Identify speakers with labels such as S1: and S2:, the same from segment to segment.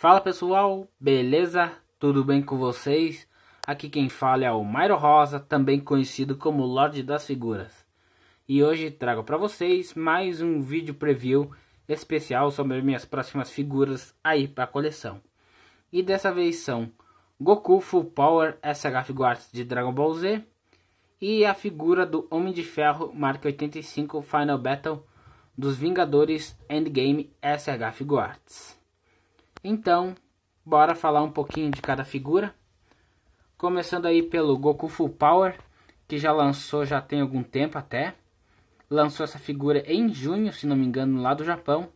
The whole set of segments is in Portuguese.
S1: Fala pessoal, beleza? Tudo bem com vocês? Aqui quem fala é o Mairo Rosa, também conhecido como Lorde das Figuras. E hoje trago para vocês mais um vídeo preview especial sobre minhas próximas figuras aí para a coleção. E dessa vez são Goku Full Power SH Figuarts de Dragon Ball Z e a figura do Homem de Ferro Mark 85 Final Battle dos Vingadores Endgame SH Figuarts. Então, bora falar um pouquinho de cada figura. Começando aí pelo Goku Full Power, que já lançou já tem algum tempo até. Lançou essa figura em junho, se não me engano, lá do Japão.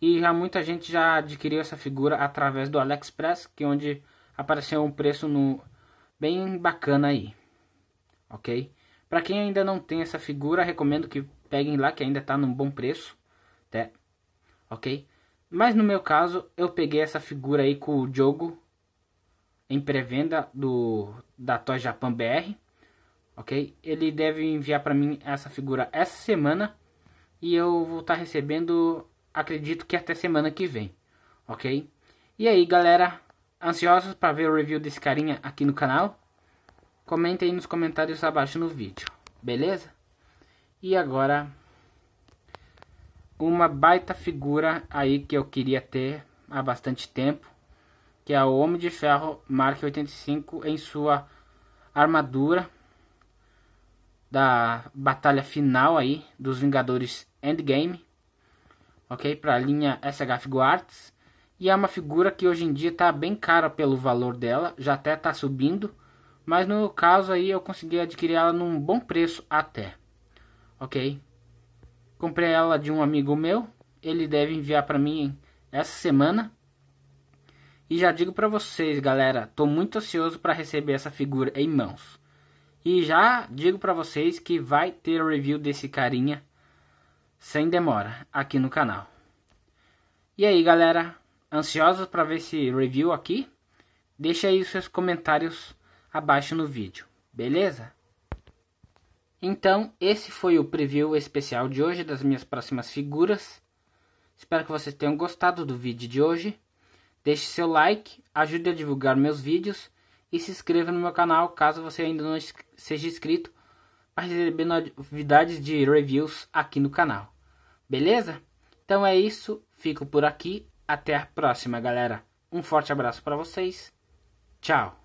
S1: E já muita gente já adquiriu essa figura através do AliExpress, que é onde apareceu um preço no bem bacana aí. OK? Para quem ainda não tem essa figura, recomendo que peguem lá que ainda tá num bom preço, até. OK? Mas no meu caso, eu peguei essa figura aí com o jogo em pré-venda do da Toy Japan BR, OK? Ele deve enviar para mim essa figura essa semana e eu vou estar tá recebendo, acredito que até semana que vem, OK? E aí, galera, ansiosos para ver o review desse carinha aqui no canal? Comentem aí nos comentários abaixo no vídeo, beleza? E agora uma baita figura aí que eu queria ter há bastante tempo, que é o Homem de Ferro Mark 85 em sua armadura da batalha final aí dos Vingadores Endgame, ok? Para a linha SH Guards E é uma figura que hoje em dia está bem cara pelo valor dela, já até está subindo, mas no caso aí eu consegui adquirir ela num bom preço até, ok? Comprei ela de um amigo meu, ele deve enviar para mim essa semana. E já digo para vocês, galera, tô muito ansioso para receber essa figura em mãos. E já digo para vocês que vai ter o review desse carinha sem demora aqui no canal. E aí, galera, ansiosos para ver esse review aqui? Deixa aí seus comentários abaixo no vídeo, beleza? Então, esse foi o preview especial de hoje das minhas próximas figuras. Espero que vocês tenham gostado do vídeo de hoje. Deixe seu like, ajude a divulgar meus vídeos e se inscreva no meu canal caso você ainda não seja inscrito para receber novidades de reviews aqui no canal. Beleza? Então é isso, fico por aqui, até a próxima, galera. Um forte abraço para vocês. Tchau.